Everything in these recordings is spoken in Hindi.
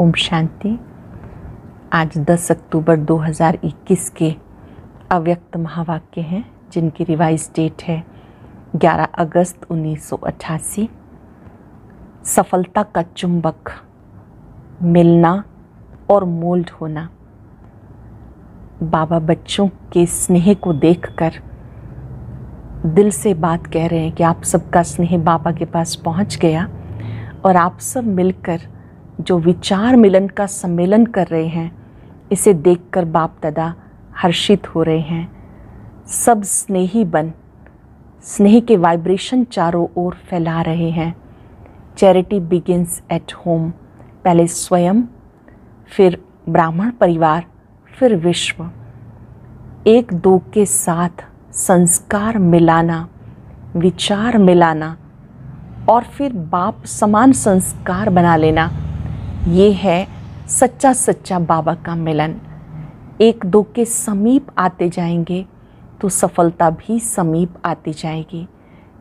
ओम शांति आज 10 अक्टूबर 2021 के अव्यक्त महावाक्य हैं जिनकी रिवाइज डेट है 11 अगस्त 1988 सफलता का चुंबक मिलना और मोल्ड होना बाबा बच्चों के स्नेह को देखकर दिल से बात कह रहे हैं कि आप सबका स्नेह बाबा के पास पहुंच गया और आप सब मिलकर जो विचार मिलन का सम्मेलन कर रहे हैं इसे देखकर बाप दादा हर्षित हो रहे हैं सब स्नेही बन स्नेह के वाइब्रेशन चारों ओर फैला रहे हैं चैरिटी बिगिंस एट होम पहले स्वयं फिर ब्राह्मण परिवार फिर विश्व एक दो के साथ संस्कार मिलाना विचार मिलाना और फिर बाप समान संस्कार बना लेना ये है सच्चा सच्चा बाबा का मिलन एक दो के समीप आते जाएंगे तो सफलता भी समीप आती जाएगी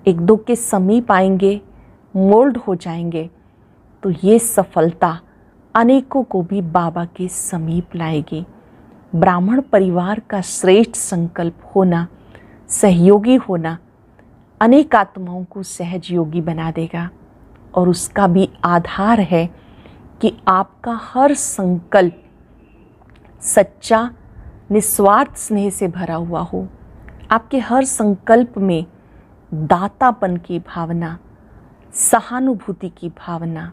एक दो के समीप आएंगे मोल्ड हो जाएंगे तो ये सफलता अनेकों को भी बाबा के समीप लाएगी ब्राह्मण परिवार का श्रेष्ठ संकल्प होना सहयोगी होना अनेक आत्माओं को सहजयोगी बना देगा और उसका भी आधार है कि आपका हर संकल्प सच्चा निस्वार्थ स्नेह से भरा हुआ हो आपके हर संकल्प में दातापन की भावना सहानुभूति की भावना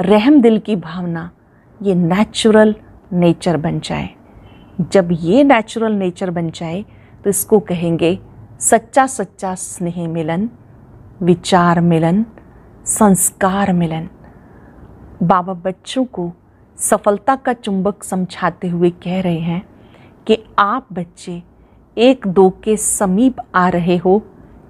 रहम दिल की भावना ये नेचुरल नेचर बन जाए जब ये नेचुरल नेचर बन जाए तो इसको कहेंगे सच्चा सच्चा स्नेह मिलन विचार मिलन संस्कार मिलन बाबा बच्चों को सफलता का चुंबक समझाते हुए कह रहे हैं कि आप बच्चे एक दो के समीप आ रहे हो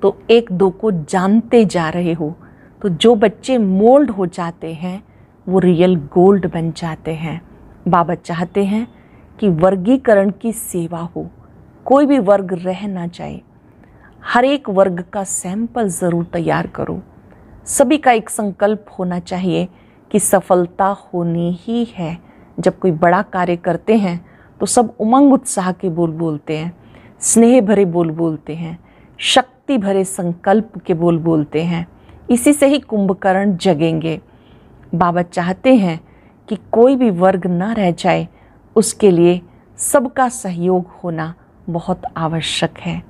तो एक दो को जानते जा रहे हो तो जो बच्चे मोल्ड हो जाते हैं वो रियल गोल्ड बन जाते हैं बाबा चाहते हैं कि वर्गीकरण की सेवा हो कोई भी वर्ग रह ना जाए हर एक वर्ग का सैंपल ज़रूर तैयार करो सभी का एक संकल्प होना चाहिए कि सफलता होनी ही है जब कोई बड़ा कार्य करते हैं तो सब उमंग उत्साह के बोल बोलते हैं स्नेह भरे बोल बोलते हैं शक्ति भरे संकल्प के बोल बोलते हैं इसी से ही कुंभकर्ण जगेंगे बाबा चाहते हैं कि कोई भी वर्ग ना रह जाए उसके लिए सबका सहयोग होना बहुत आवश्यक है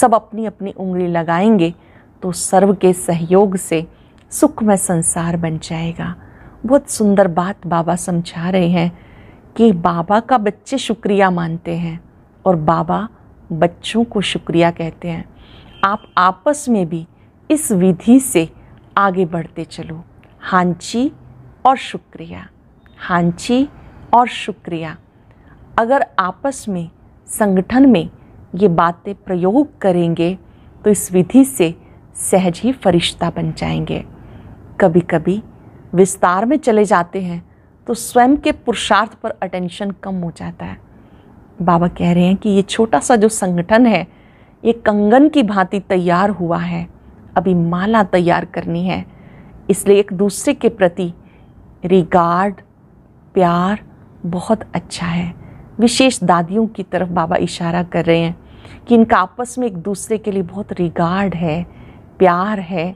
सब अपनी अपनी उंगली लगाएंगे तो सर्व के सहयोग से सुखमय संसार बन जाएगा बहुत सुंदर बात बाबा समझा रहे हैं कि बाबा का बच्चे शुक्रिया मानते हैं और बाबा बच्चों को शुक्रिया कहते हैं आप आपस में भी इस विधि से आगे बढ़ते चलो हांची और शुक्रिया हांची और शुक्रिया अगर आपस में संगठन में ये बातें प्रयोग करेंगे तो इस विधि से सहज ही फरिश्ता बन जाएंगे कभी कभी विस्तार में चले जाते हैं तो स्वयं के पुरुषार्थ पर अटेंशन कम हो जाता है बाबा कह रहे हैं कि ये छोटा सा जो संगठन है ये कंगन की भांति तैयार हुआ है अभी माला तैयार करनी है इसलिए एक दूसरे के प्रति रिगार्ड प्यार बहुत अच्छा है विशेष दादियों की तरफ बाबा इशारा कर रहे हैं कि इनका आपस में एक दूसरे के लिए बहुत रिगार्ड है प्यार है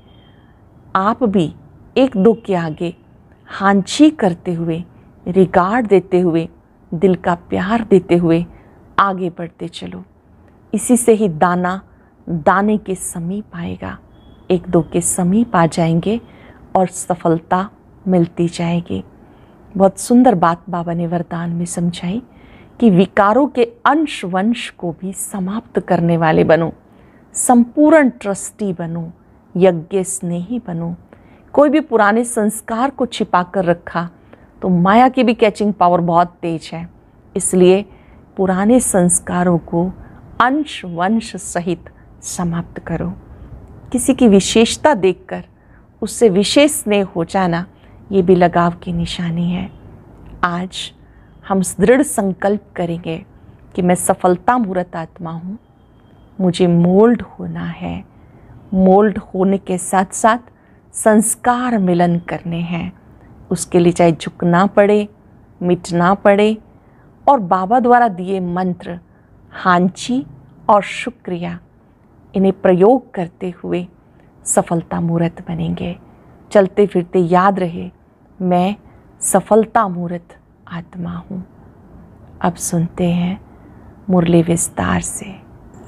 आप भी एक दो के आगे हांछी करते हुए रिगार्ड देते हुए दिल का प्यार देते हुए आगे बढ़ते चलो इसी से ही दाना दाने के समीप आएगा एक दो के समीप आ जाएंगे और सफलता मिलती जाएगी बहुत सुंदर बात बाबा ने वरदान में समझाई कि विकारों के अंश वंश को भी समाप्त करने वाले बनो संपूर्ण ट्रस्टी बनो यज्ञ स्नेही बनो कोई भी पुराने संस्कार को छिपा कर रखा तो माया की भी कैचिंग पावर बहुत तेज है इसलिए पुराने संस्कारों को अंश वंश सहित समाप्त करो किसी की विशेषता देखकर उससे विशेष स्नेह हो जाना ये भी लगाव की निशानी है आज हम दृढ़ संकल्प करेंगे कि मैं सफलता मूर्त आत्मा हूँ मुझे मोल्ड होना है मोल्ड होने के साथ साथ संस्कार मिलन करने हैं उसके लिए चाहे झुकना पड़े मिटना पड़े और बाबा द्वारा दिए मंत्र हांची और शुक्रिया इन्हें प्रयोग करते हुए सफलता मूर्त बनेंगे चलते फिरते याद रहे मैं सफलता मूर्त आत्मा हूँ अब सुनते हैं मुरली विस्तार से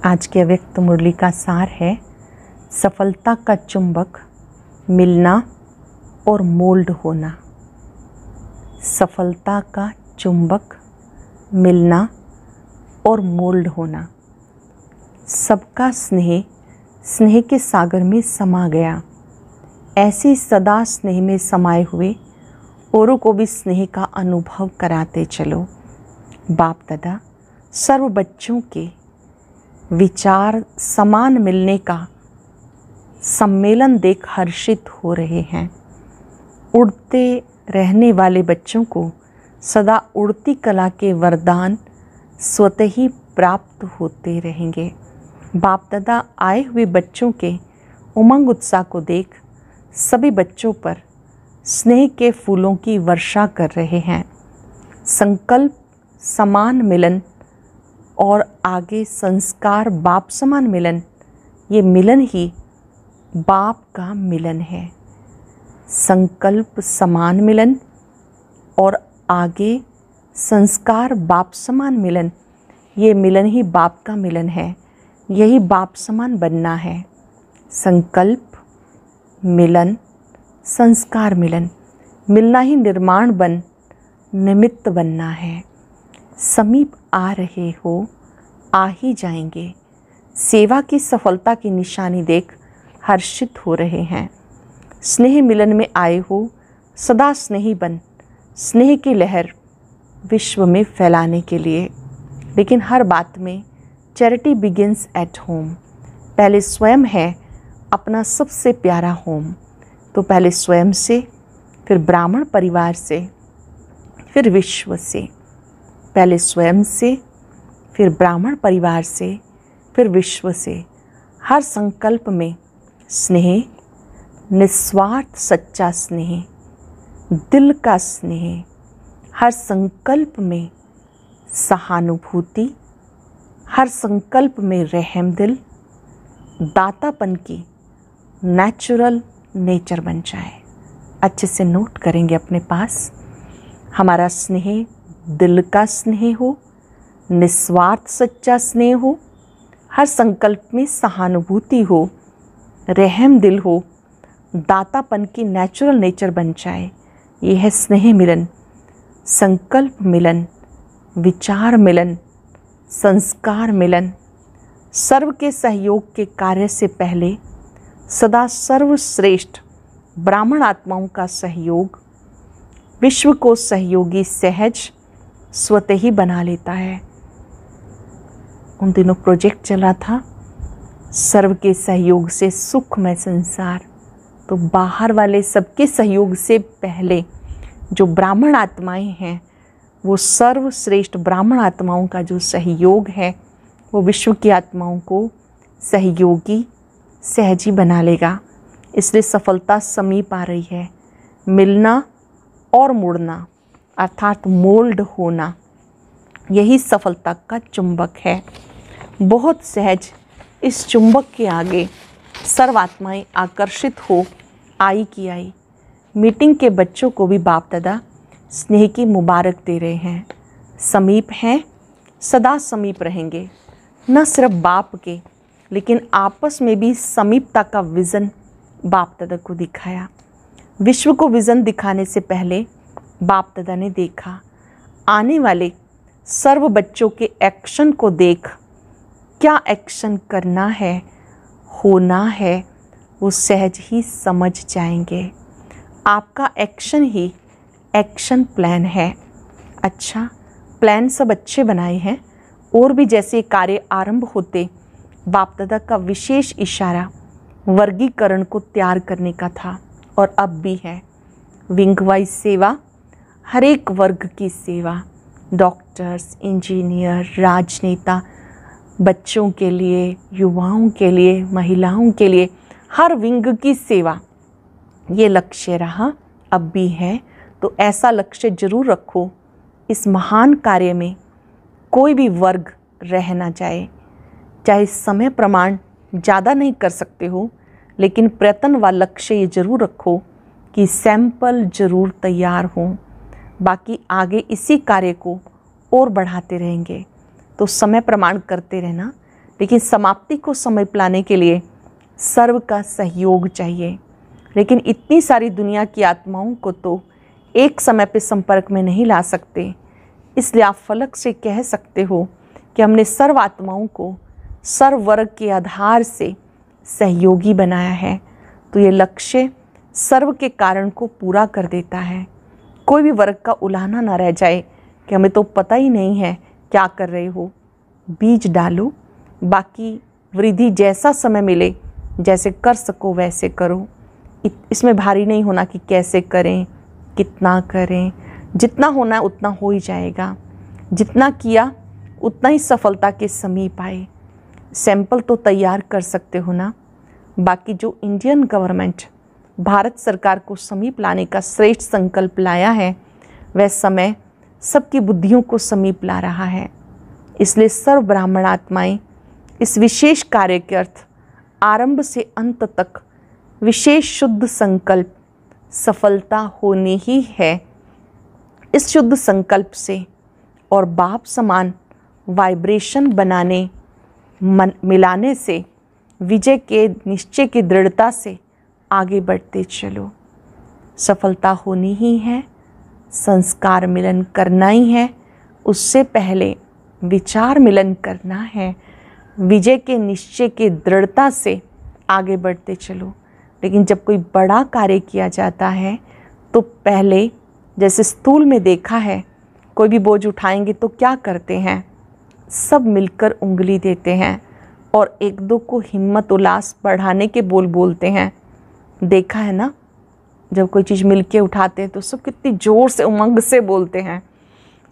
आज के अव्यक्त मुरली का सार है सफलता का चुंबक मिलना और मोल्ड होना सफलता का चुंबक मिलना और मोल्ड होना सबका स्नेह स्नेह के सागर में समा गया ऐसे सदा स्नेह में समाये हुए औरों को भी स्नेह का अनुभव कराते चलो बाप दादा सर्व बच्चों के विचार समान मिलने का सम्मेलन देख हर्षित हो रहे हैं उड़ते रहने वाले बच्चों को सदा उड़ती कला के वरदान स्वत ही प्राप्त होते रहेंगे बाप दादा आए हुए बच्चों के उमंग उत्साह को देख सभी बच्चों पर स्नेह के फूलों की वर्षा कर रहे हैं संकल्प समान मिलन और आगे संस्कार बाप समान मिलन ये मिलन ही बाप का मिलन है संकल्प समान मिलन और आगे संस्कार बाप समान मिलन ये मिलन ही बाप का मिलन है यही बाप समान बनना है संकल्प मिलन संस्कार मिलन मिलना ही निर्माण बन निमित्त बनना है समीप आ रहे हो आ ही जाएंगे सेवा की सफलता की निशानी देख हर्षित हो रहे हैं स्नेह मिलन में आए हो सदा स्नेही बन स्नेह की लहर विश्व में फैलाने के लिए लेकिन हर बात में चैरिटी बिगिनस एट होम पहले स्वयं है अपना सबसे प्यारा होम तो पहले स्वयं से फिर ब्राह्मण परिवार से फिर विश्व से पहले स्वयं से फिर ब्राह्मण परिवार से फिर विश्व से हर संकल्प में स्नेह निस्वार्थ सच्चा स्नेह दिल का स्नेह हर संकल्प में सहानुभूति हर संकल्प में रहम दिल दातापन की नेचुरल नेचर बन जाए अच्छे से नोट करेंगे अपने पास हमारा स्नेह दिल का स्नेह हो निस्वार्थ सच्चा स्नेह हो हर संकल्प में सहानुभूति हो रहम दिल हो दातापन की नेचुरल नेचर बन जाए ये है स्नेह मिलन संकल्प मिलन विचार मिलन संस्कार मिलन सर्व के सहयोग के कार्य से पहले सदा सर्वश्रेष्ठ ब्राह्मण आत्माओं का सहयोग विश्व को सहयोगी सहज स्वतः ही बना लेता है उन दिनों प्रोजेक्ट चला था सर्व के सहयोग से सुखमय संसार तो बाहर वाले सबके सहयोग से पहले जो ब्राह्मण आत्माएं हैं वो सर्वश्रेष्ठ ब्राह्मण आत्माओं का जो सहयोग है वो विश्व की आत्माओं को सहयोगी सहजी बना लेगा इसलिए सफलता समीप आ रही है मिलना और मुड़ना अर्थात मोल्ड होना यही सफलता का चुंबक है बहुत सहज इस चुंबक के आगे सर्वात्माएं आकर्षित हो आई की आई मीटिंग के बच्चों को भी बाप दादा स्नेह की मुबारक दे रहे हैं समीप हैं सदा समीप रहेंगे न सिर्फ बाप के लेकिन आपस में भी समीपता का विज़न बाप दादा को दिखाया विश्व को विज़न दिखाने से पहले बाप दादा ने देखा आने वाले सर्व बच्चों के एक्शन को देख क्या एक्शन करना है होना है वो सहज ही समझ जाएंगे आपका एक्शन ही एक्शन प्लान है अच्छा प्लान सब अच्छे बनाए हैं और भी जैसे कार्य आरंभ होते बाप दादा का विशेष इशारा वर्गीकरण को तैयार करने का था और अब भी है विंग वाइज सेवा हर एक वर्ग की सेवा डॉक्टर्स इंजीनियर राजनेता बच्चों के लिए युवाओं के लिए महिलाओं के लिए हर विंग की सेवा ये लक्ष्य रहा अब भी है तो ऐसा लक्ष्य जरूर रखो इस महान कार्य में कोई भी वर्ग रहना चाहे चाहे समय प्रमाण ज़्यादा नहीं कर सकते हो लेकिन प्रयत्न व लक्ष्य ये ज़रूर रखो कि सैंपल ज़रूर तैयार हों बाकी आगे इसी कार्य को और बढ़ाते रहेंगे तो समय प्रमाण करते रहना लेकिन समाप्ति को समय पिलाने के लिए सर्व का सहयोग चाहिए लेकिन इतनी सारी दुनिया की आत्माओं को तो एक समय पे संपर्क में नहीं ला सकते इसलिए आप फलक से कह सकते हो कि हमने सर्व आत्माओं को सर्व वर्ग के आधार से सहयोगी बनाया है तो ये लक्ष्य सर्व के कारण को पूरा कर देता है कोई भी वर्ग का उलाहना ना रह जाए कि हमें तो पता ही नहीं है क्या कर रहे हो बीज डालो बाकी वृद्धि जैसा समय मिले जैसे कर सको वैसे करो इसमें भारी नहीं होना कि कैसे करें कितना करें जितना होना है उतना हो ही जाएगा जितना किया उतना ही सफलता के समीप आए सैंपल तो तैयार कर सकते हो ना बाकी जो इंडियन गवर्नमेंट भारत सरकार को समीप लाने का श्रेष्ठ संकल्प लाया है वह समय सबकी बुद्धियों को समीप ला रहा है इसलिए सर्व ब्राह्मण आत्माएं इस विशेष कार्य के अर्थ आरंभ से अंत तक विशेष शुद्ध संकल्प सफलता होनी ही है इस शुद्ध संकल्प से और बाप समान वाइब्रेशन बनाने मन मिलाने से विजय के निश्चय की दृढ़ता से आगे बढ़ते चलो सफलता होनी ही है संस्कार मिलन करना ही है उससे पहले विचार मिलन करना है विजय के निश्चय के दृढ़ता से आगे बढ़ते चलो लेकिन जब कोई बड़ा कार्य किया जाता है तो पहले जैसे स्थूल में देखा है कोई भी बोझ उठाएंगे तो क्या करते हैं सब मिलकर उंगली देते हैं और एक दो को हिम्मत उल्लास बढ़ाने के बोल बोलते हैं देखा है ना जब कोई चीज़ मिल के उठाते हैं तो सब कितनी ज़ोर से उमंग से बोलते हैं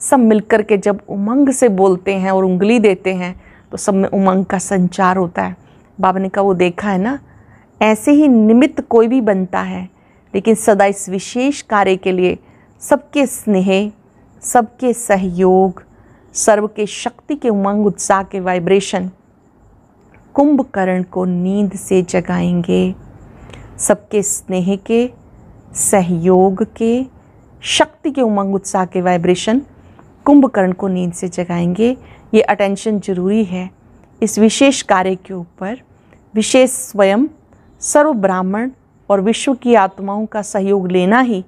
सब मिल कर के जब उमंग से बोलते हैं और उंगली देते हैं तो सब में उमंग का संचार होता है बाबा ने कहा वो देखा है ना ऐसे ही निमित्त कोई भी बनता है लेकिन सदा इस विशेष कार्य के लिए सबके स्नेह सबके सहयोग सर्व के शक्ति के उमंग उत्साह के वाइब्रेशन कुंभकर्ण को नींद से जगाएंगे सबके स्नेह के सहयोग के शक्ति के उमंग उत्साह के वाइब्रेशन कुंभकर्ण को नींद से जगाएंगे ये अटेंशन जरूरी है इस विशेष कार्य के ऊपर विशेष स्वयं सर्व ब्राह्मण और विश्व की आत्माओं का सहयोग लेना ही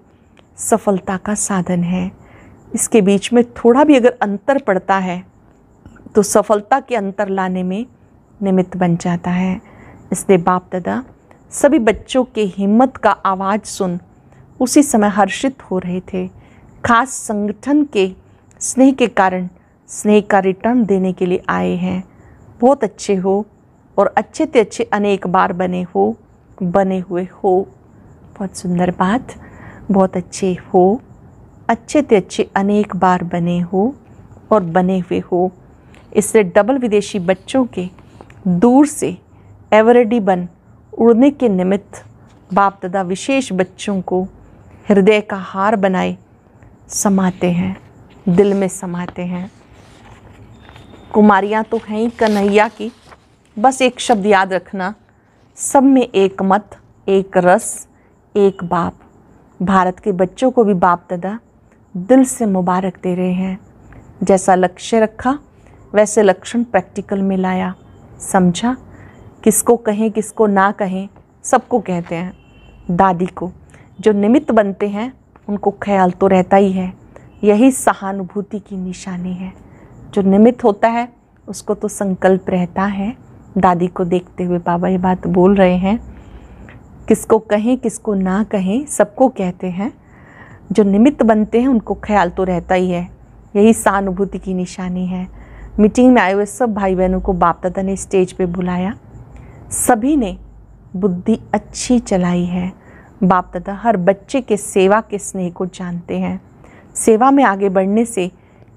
सफलता का साधन है इसके बीच में थोड़ा भी अगर अंतर पड़ता है तो सफलता के अंतर लाने में निमित्त बन जाता है इसलिए बाप दादा सभी बच्चों के हिम्मत का आवाज़ सुन उसी समय हर्षित हो रहे थे खास संगठन के स्नेह के कारण स्नेह का रिटर्न देने के लिए आए हैं बहुत अच्छे हो और अच्छे से अच्छे अनेक बार बने हो बने हुए हो बहुत सुंदर बात बहुत अच्छे हो अच्छे से अच्छे अनेक बार बने हो और बने हुए हो इससे डबल विदेशी बच्चों के दूर से एवरेडी बन उड़ने के निमित्त बाप दादा विशेष बच्चों को हृदय का हार बनाए समाते हैं दिल में समाते हैं कुमारियाँ तो हैं ही कन्हैया की बस एक शब्द याद रखना सब में एक मत एक रस एक बाप भारत के बच्चों को भी बाप दादा दिल से मुबारक दे रहे हैं जैसा लक्ष्य रखा वैसे लक्षण प्रैक्टिकल में लाया समझा किसको कहें किसको ना कहें सबको कहते हैं दादी को जो निमित्त बनते हैं उनको ख्याल तो रहता ही है यही सहानुभूति की निशानी है जो निमित्त होता है उसको तो संकल्प रहता है दादी को देखते हुए बाबा ये बात बोल रहे हैं किसको कहें किसको ना कहें सबको कहते हैं जो निमित्त बनते हैं उनको ख्याल तो रहता ही है यही सहानुभूति की निशानी है मीटिंग में आए हुए सब भाई बहनों को बाप दादा ने स्टेज पे बुलाया सभी ने बुद्धि अच्छी चलाई है बाप दादा हर बच्चे के सेवा के स्नेह को जानते हैं सेवा में आगे बढ़ने से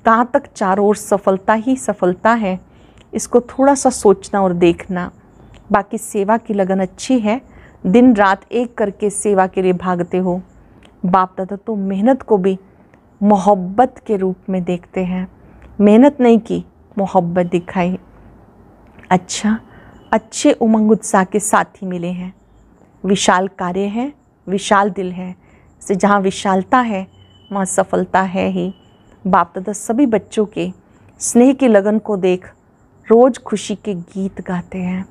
कहाँ तक चारों ओर सफलता ही सफलता है इसको थोड़ा सा सोचना और देखना बाकी सेवा की लगन अच्छी है दिन रात एक करके सेवा के लिए भागते हो बाप दादा तो मेहनत को भी मोहब्बत के रूप में देखते हैं मेहनत नहीं की मोहब्बत दिखाई अच्छा अच्छे उमंग उत्साह के साथी मिले हैं विशाल कार्य है विशाल दिल है से जहाँ विशालता है वहाँ सफलता है ही बाप दादा सभी बच्चों के स्नेह के लगन को देख रोज़ खुशी के गीत गाते हैं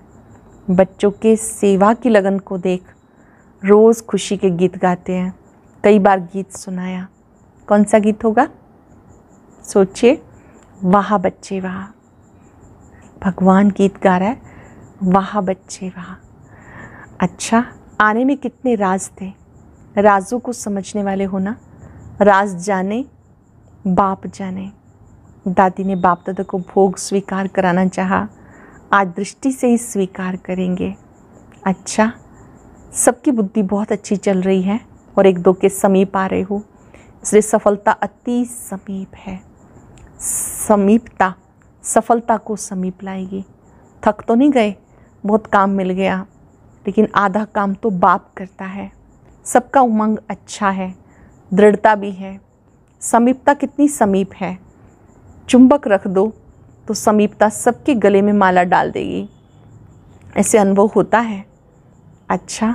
बच्चों के सेवा की लगन को देख रोज़ खुशी के गीत गाते हैं कई बार गीत सुनाया कौन सा गीत होगा सोचिए वाह बच्चे वाह भगवान गीत गा रहा है वाह बच्चे वाह अच्छा आने में कितने राज थे राजों को समझने वाले होना राज जाने बाप जाने दादी ने बाप दादा को भोग स्वीकार कराना चाहा आज दृष्टि से ही स्वीकार करेंगे अच्छा सबकी बुद्धि बहुत अच्छी चल रही है और एक दो के समीप आ रहे हो इसलिए सफलता अति समीप है समीपता सफलता को समीप लाएगी थक तो नहीं गए बहुत काम मिल गया लेकिन आधा काम तो बाप करता है सबका उमंग अच्छा है दृढ़ता भी है समीपता कितनी समीप है चुंबक रख दो तो समीपता सबके गले में माला डाल देगी ऐसे अनुभव होता है अच्छा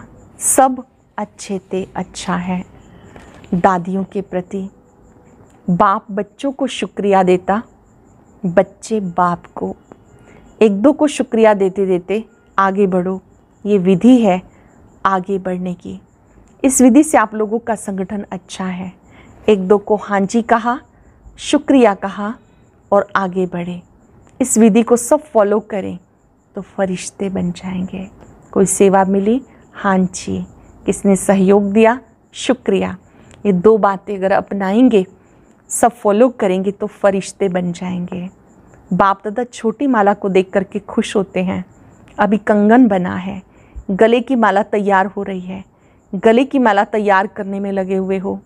सब अच्छे ते अच्छा है दादियों के प्रति बाप बच्चों को शुक्रिया देता बच्चे बाप को एक दो को शुक्रिया देते देते आगे बढ़ो ये विधि है आगे बढ़ने की इस विधि से आप लोगों का संगठन अच्छा है एक दो को हांजी कहा शुक्रिया कहा और आगे बढ़े इस विधि को सब फॉलो करें तो फरिश्ते बन जाएंगे कोई सेवा मिली हाँ जी किसने सहयोग दिया शुक्रिया ये दो बातें अगर अपनाएंगे सब फॉलो करेंगे तो फरिश्ते बन जाएंगे बाप दादा छोटी माला को देख करके खुश होते हैं अभी कंगन बना है गले की माला तैयार हो रही है गले की माला तैयार करने में लगे हुए हो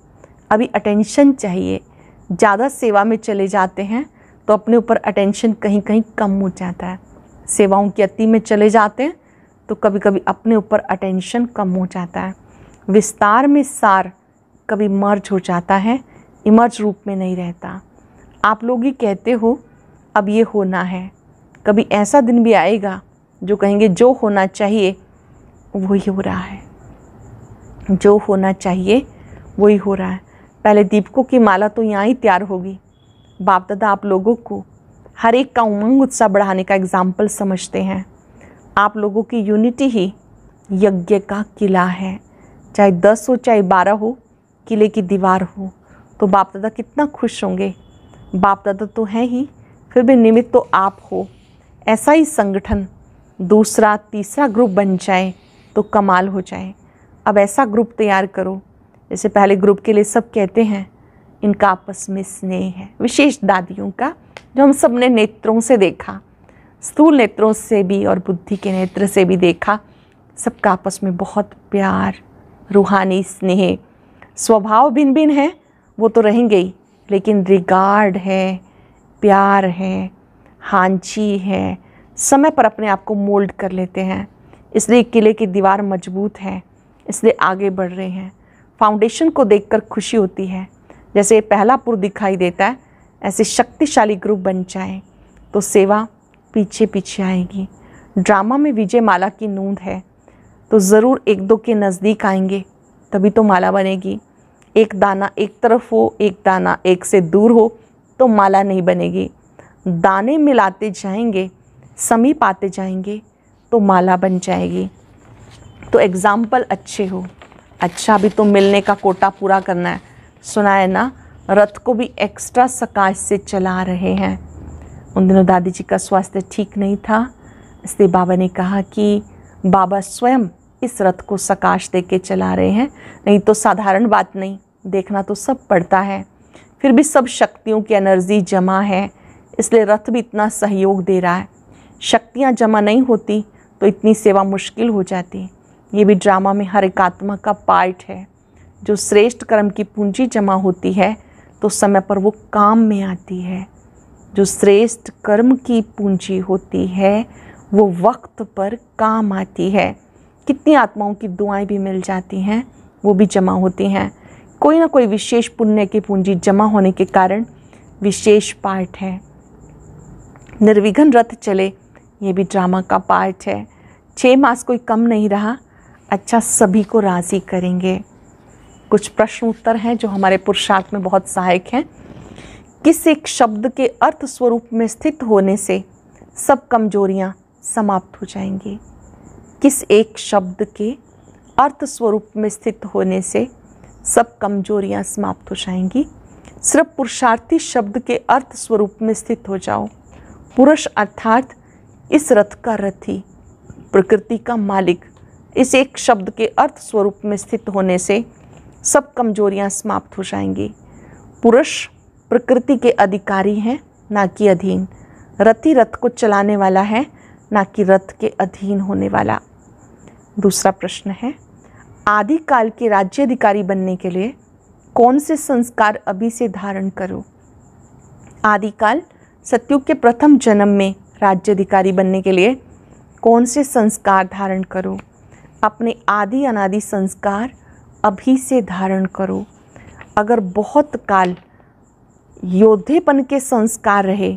अभी अटेंशन चाहिए ज़्यादा सेवा में चले जाते हैं तो अपने ऊपर अटेंशन कहीं कहीं कम हो जाता है सेवाओं की अति में चले जाते हैं तो कभी कभी अपने ऊपर अटेंशन कम हो जाता है विस्तार में सार कभी मर्ज हो जाता है इमर्ज रूप में नहीं रहता आप लोग ही कहते हो अब ये होना है कभी ऐसा दिन भी आएगा जो कहेंगे जो होना चाहिए वही हो रहा है जो होना चाहिए वही हो रहा है पहले दीपकों की माला तो यहाँ ही तैयार होगी बाप दादा आप लोगों को हर एक का उमंग उत्साह बढ़ाने का एग्ज़ाम्पल समझते हैं आप लोगों की यूनिटी ही यज्ञ का किला है चाहे दस हो चाहे बारह हो किले की दीवार हो तो बाप दादा कितना खुश होंगे बाप दादा तो हैं ही फिर भी निमित्त तो आप हो ऐसा ही संगठन दूसरा तीसरा ग्रुप बन जाए तो कमाल हो जाए अब ऐसा ग्रुप तैयार करो जैसे पहले ग्रुप के लिए सब कहते हैं इनका आपस में स्नेह है विशेष दादियों का जो हम सब ने नेत्रों से देखा स्थूल नेत्रों से भी और बुद्धि के नेत्र से भी देखा सबका आपस में बहुत प्यार रूहानी स्नेह स्वभाव भिन्न भिन्न है वो तो रहेंगे ही लेकिन रिगार्ड है प्यार है हांची है समय पर अपने आप को मोल्ड कर लेते हैं इसलिए किले की दीवार मजबूत है इसलिए आगे बढ़ रहे हैं फाउंडेशन को देखकर खुशी होती है जैसे पहला पुर दिखाई देता है ऐसे शक्तिशाली ग्रुप बन जाए तो सेवा पीछे पीछे आएगी ड्रामा में विजय माला की नूंद है तो ज़रूर एक दो के नज़दीक आएंगे तभी तो माला बनेगी एक दाना एक तरफ हो एक दाना एक से दूर हो तो माला नहीं बनेगी दाने मिलाते जाएंगे समीप आते जाएंगे तो माला बन जाएगी तो एग्ज़ाम्पल अच्छे हो अच्छा भी तो मिलने का कोटा पूरा करना है सुना है ना रथ को भी एक्स्ट्रा सकाश से चला रहे हैं उन दिनों दादी जी का स्वास्थ्य ठीक नहीं था इसलिए बाबा ने कहा कि बाबा स्वयं इस रथ को सकाश दे के चला रहे हैं नहीं तो साधारण बात नहीं देखना तो सब पड़ता है फिर भी सब शक्तियों की एनर्जी जमा है इसलिए रथ भी इतना सहयोग दे रहा है शक्तियाँ जमा नहीं होती तो इतनी सेवा मुश्किल हो जाती ये भी ड्रामा में हर एक आत्मा का पार्ट है जो श्रेष्ठ कर्म की पूंजी जमा होती है तो समय पर वो काम में आती है जो श्रेष्ठ कर्म की पूंजी होती है वो वक्त पर काम आती है कितनी आत्माओं की दुआएं भी मिल जाती हैं वो भी जमा होती हैं कोई ना कोई विशेष पुण्य की पूंजी जमा होने के कारण विशेष पाठ है निर्विघ्न रथ चले ये भी ड्रामा का पार्ट है छः मास कोई कम नहीं रहा अच्छा सभी को राज़ी करेंगे कुछ प्रश्न उत्तर हैं जो हमारे पुरुषार्थ में बहुत सहायक हैं किस एक शब्द के अर्थ स्वरूप में स्थित होने से सब कमजोरियां समाप्त हो जाएंगी किस एक शब्द के अर्थ स्वरूप में स्थित होने से सब कमजोरियां समाप्त हो जाएंगी सिर्फ पुरुषार्थी शब्द के अर्थ स्वरूप में स्थित हो जाओ पुरुष अर्थात इस रथ का रथी प्रकृति का मालिक इस एक शब्द के अर्थ स्वरूप में स्थित होने से सब कमजोरियां समाप्त हो जाएंगी पुरुष प्रकृति के अधिकारी हैं ना कि अधीन रथी रथ को चलाने वाला है ना कि रथ के अधीन होने वाला दूसरा प्रश्न है आदिकाल के राज्य अधिकारी बनने के लिए कौन से संस्कार अभी से धारण करो आदिकाल सत्यु के प्रथम जन्म में राज्य अधिकारी बनने के लिए कौन से संस्कार धारण करो अपने आदि अनादि संस्कार अभी से धारण करो अगर बहुत काल योद्धेपन के संस्कार रहे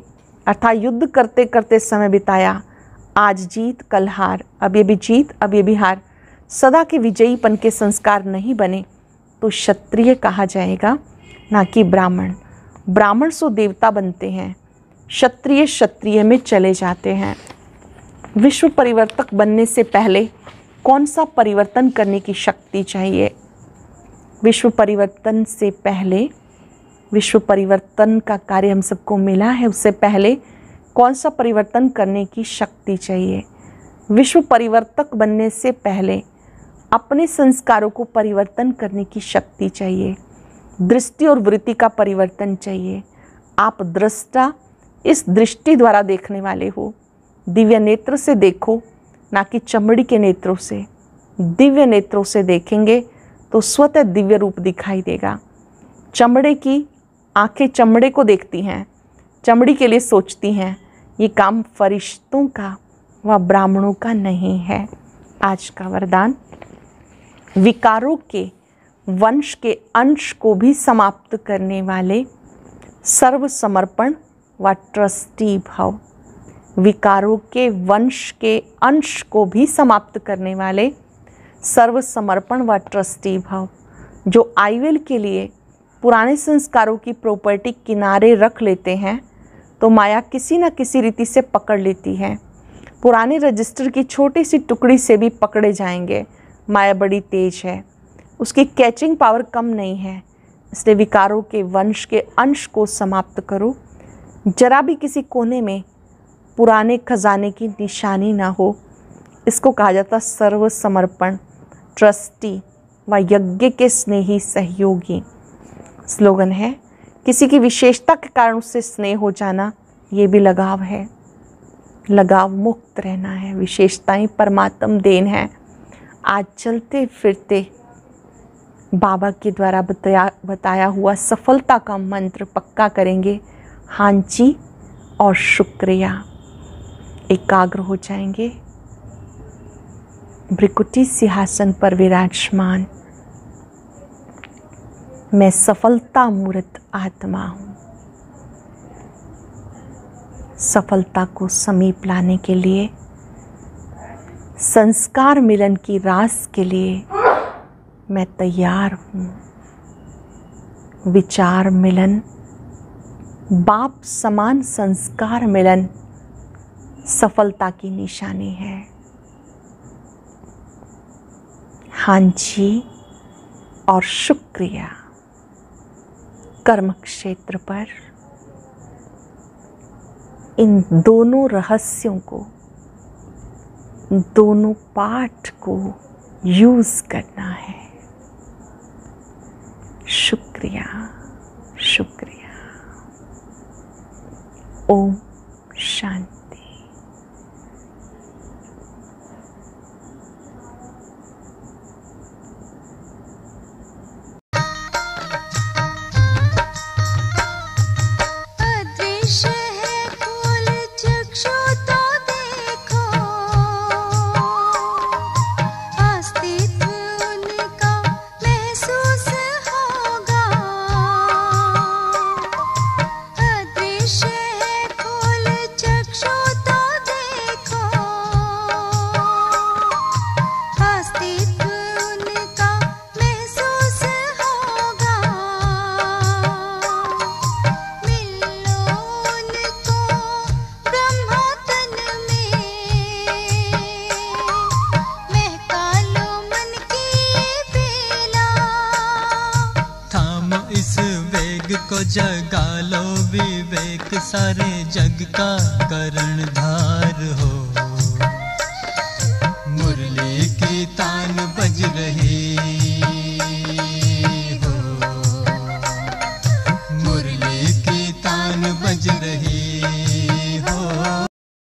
अर्थात युद्ध करते करते समय बिताया आज जीत कल हार अब ये भी जीत अब ये भी हार सदा के विजयीपन के संस्कार नहीं बने तो क्षत्रिय कहा जाएगा ना कि ब्राह्मण ब्राह्मण सो देवता बनते हैं क्षत्रिय क्षत्रिय में चले जाते हैं विश्व परिवर्तक बनने से पहले कौन सा परिवर्तन करने की शक्ति चाहिए विश्व परिवर्तन से पहले विश्व परिवर्तन का कार्य हम सबको मिला है उससे पहले कौन सा परिवर्तन करने की शक्ति चाहिए विश्व परिवर्तक बनने से पहले अपने संस्कारों को परिवर्तन करने की शक्ति चाहिए दृष्टि और वृत्ति का परिवर्तन चाहिए आप दृष्टा इस दृष्टि द्वारा देखने वाले हो दिव्य नेत्र से देखो ना कि चमड़ी के नेत्रों से दिव्य नेत्रों से देखेंगे तो स्वतः दिव्य रूप दिखाई देगा चमड़े की आंखें चमड़े को देखती हैं चमड़ी के लिए सोचती हैं ये काम फरिश्तों का व ब्राह्मणों का नहीं है आज का वरदान विकारों के वंश के अंश को भी समाप्त करने वाले सर्व समर्पण व ट्रस्टी भाव विकारों के वंश के अंश को भी समाप्त करने वाले सर्वसमर्पण व ट्रस्टी भाव जो आईवेल के लिए पुराने संस्कारों की प्रॉपर्टी किनारे रख लेते हैं तो माया किसी न किसी रीति से पकड़ लेती है पुराने रजिस्टर की छोटी सी टुकड़ी से भी पकड़े जाएंगे माया बड़ी तेज है उसकी कैचिंग पावर कम नहीं है इसलिए विकारों के वंश के अंश को समाप्त करो जरा भी किसी कोने में पुराने खजाने की निशानी ना हो इसको कहा जाता सर्व समर्पण ट्रस्टी व यज्ञ के स्नेही सहयोगी स्लोगन है किसी की विशेषता के कारण उससे स्नेह हो जाना ये भी लगाव है लगाव मुक्त रहना है विशेषताएं परमात्म देन है आज चलते फिरते बाबा के द्वारा बताया बताया हुआ सफलता का मंत्र पक्का करेंगे हाँ जी और शुक्रिया एकाग्र हो जाएंगे भ्रिकुटी सिंहासन पर विराजमान मैं सफलता मूर्त आत्मा हूँ सफलता को समीप लाने के लिए संस्कार मिलन की रास के लिए मैं तैयार हूँ विचार मिलन बाप समान संस्कार मिलन सफलता की निशानी है हाँ जी और शुक्रिया कर्म क्षेत्र पर इन दोनों रहस्यों को दोनों पाठ को यूज़ करना है Oh.